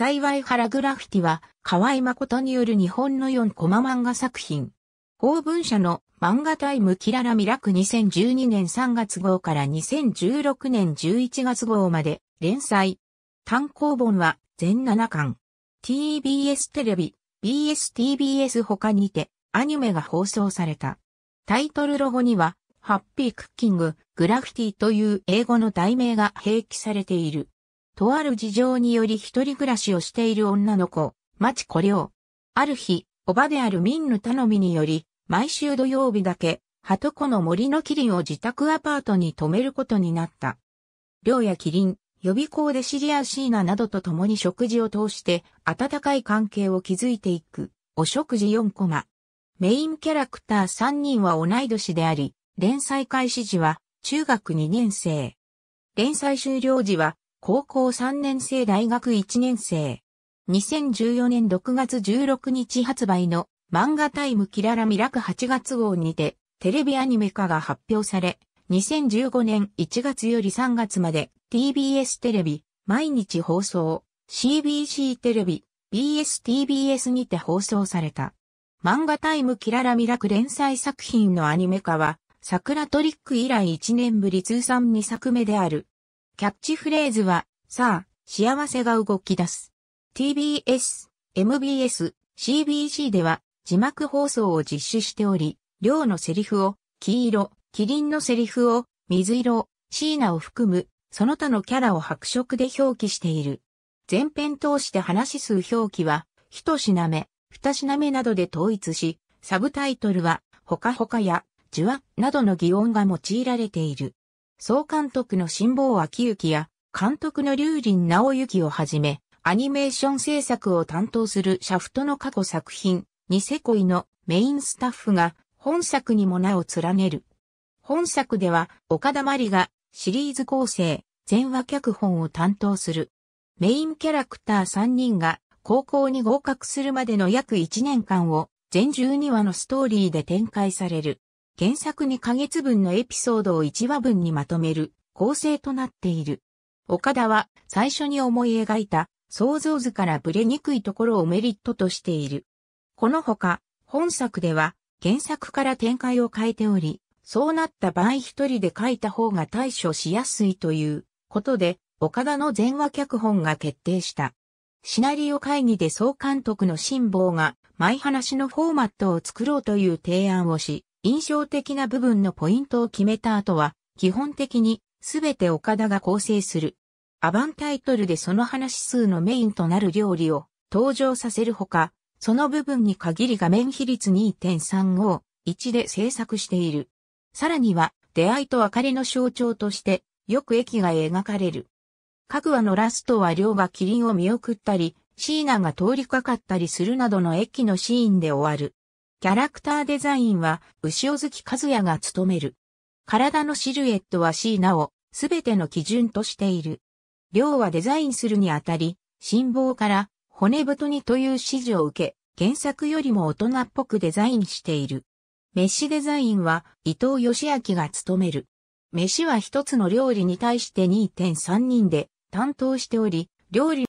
幸い原グラフィティは、河合誠による日本の4コマ漫画作品。法文社の漫画タイムキララミラク2012年3月号から2016年11月号まで連載。単行本は全7巻。TBS テレビ、BSTBS 他にてアニメが放送された。タイトルロゴには、ハッピークッキング、グラフィティという英語の題名が併記されている。とある事情により一人暮らしをしている女の子、町子良。ある日、おばである民の頼みにより、毎週土曜日だけ、鳩子の森のキリンを自宅アパートに泊めることになった。良やキリン、予備校でシリアシーナなどと共に食事を通して、温かい関係を築いていく、お食事4コマ。メインキャラクター3人は同い年であり、連載開始時は中学2年生。連載終了時は高校3年生大学1年生。2014年6月16日発売の漫画タイムキララミラク8月号にてテレビアニメ化が発表され、2015年1月より3月まで TBS テレビ、毎日放送、CBC テレビ、BSTBS にて放送された。漫画タイムキララミラク連載作品のアニメ化は、桜トリック以来1年ぶり通算2作目である。キャッチフレーズは、さあ、幸せが動き出す。TBS、MBS、CBC では字幕放送を実施しており、量のセリフを、黄色、キリンのセリフを、水色、シーナを含む、その他のキャラを白色で表記している。前編通して話し数表記は、一品目、二品目などで統一し、サブタイトルは、ほかほかや、じゅわ、などの擬音が用いられている。総監督の辛坊明幸や、監督の竜林直幸をはじめ、アニメーション制作を担当するシャフトの過去作品、ニセ恋のメインスタッフが本作にも名を連ねる。本作では岡田まりがシリーズ構成、全話脚本を担当する。メインキャラクター3人が高校に合格するまでの約1年間を全12話のストーリーで展開される。原作2ヶ月分のエピソードを1話分にまとめる構成となっている。岡田は最初に思い描いた想像図からブレにくいところをメリットとしている。このほか、本作では原作から展開を変えており、そうなった場合一人で書いた方が対処しやすいということで、岡田の全話脚本が決定した。シナリオ会議で総監督の辛抱が、前話のフォーマットを作ろうという提案をし、印象的な部分のポイントを決めた後は、基本的にすべて岡田が構成する。アバンタイトルでその話数のメインとなる料理を登場させるほか、その部分に限り画面比率2.35、1で制作している。さらには、出会いと別れの象徴として、よく駅が描かれる。各話のラストは両がキリンを見送ったり、シーナが通りかかったりするなどの駅のシーンで終わる。キャラクターデザインは、牛尾月和也が務める。体のシルエットは C なお、すべての基準としている。量はデザインするにあたり、辛抱から骨太にという指示を受け、原作よりも大人っぽくデザインしている。飯デザインは伊藤義明が務める。飯は一つの料理に対して2.3人で担当しており、料理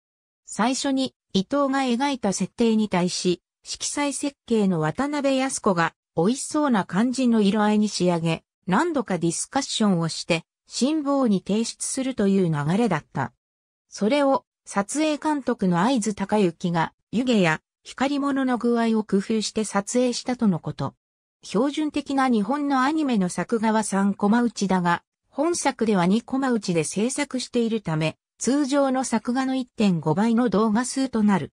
最初に伊藤が描いた設定に対し、色彩設計の渡辺康子が美味しそうな感じの色合いに仕上げ、何度かディスカッションをして、辛抱に提出するという流れだった。それを、撮影監督の合図隆之が、湯気や光物の具合を工夫して撮影したとのこと。標準的な日本のアニメの作画は3コマ打ちだが、本作では2コマ打ちで制作しているため、通常の作画の1.5倍の動画数となる。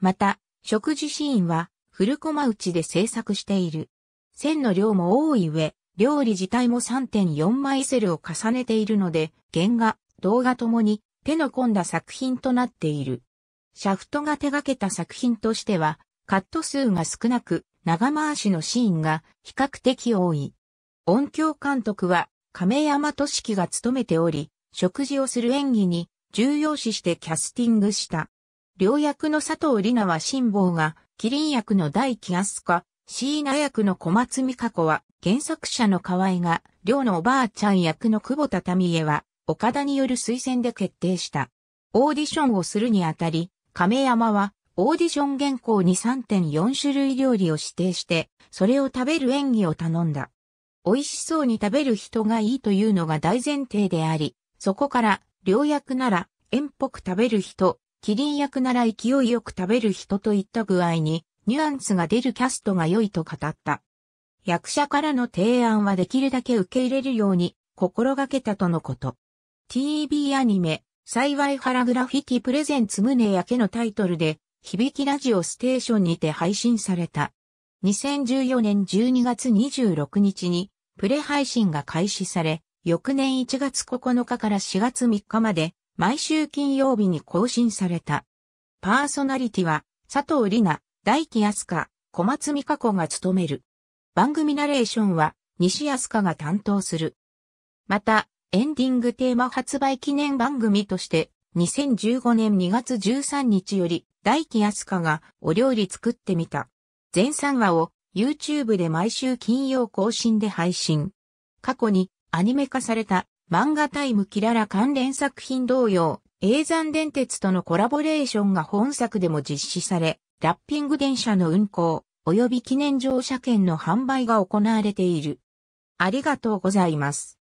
また、食事シーンは古駒内で制作している。線の量も多い上、料理自体も3.4枚セルを重ねているので、原画、動画ともに手の込んだ作品となっている。シャフトが手掛けた作品としては、カット数が少なく、長回しのシーンが比較的多い。音響監督は亀山俊樹が務めており、食事をする演技に重要視してキャスティングした。両役の佐藤里奈は辛抱が、キリン役の大木飛鳥、椎名役の小松美香子は、原作者の河合が、両のおばあちゃん役の久保田民江は、岡田による推薦で決定した。オーディションをするにあたり、亀山は、オーディション原稿に3.4種類料理を指定して、それを食べる演技を頼んだ。美味しそうに食べる人がいいというのが大前提であり、そこから、良薬なら、遠北食べる人、キリン役なら勢いよく食べる人といった具合に、ニュアンスが出るキャストが良いと語った。役者からの提案はできるだけ受け入れるように心がけたとのこと。TV アニメ、幸い原グラフィティプレゼンツ胸焼けのタイトルで、響きラジオステーションにて配信された。2014年12月26日に、プレ配信が開始され、翌年1月9日から4月3日まで、毎週金曜日に更新された。パーソナリティは、佐藤里奈、大木安香、小松美香子が務める。番組ナレーションは、西安香が担当する。また、エンディングテーマ発売記念番組として、2015年2月13日より、大木安香がお料理作ってみた。全3話を YouTube で毎週金曜更新で配信。過去にアニメ化された漫画タイムキララ関連作品同様、映山電鉄とのコラボレーションが本作でも実施され、ラッピング電車の運行、及び記念乗車券の販売が行われている。ありがとうございます。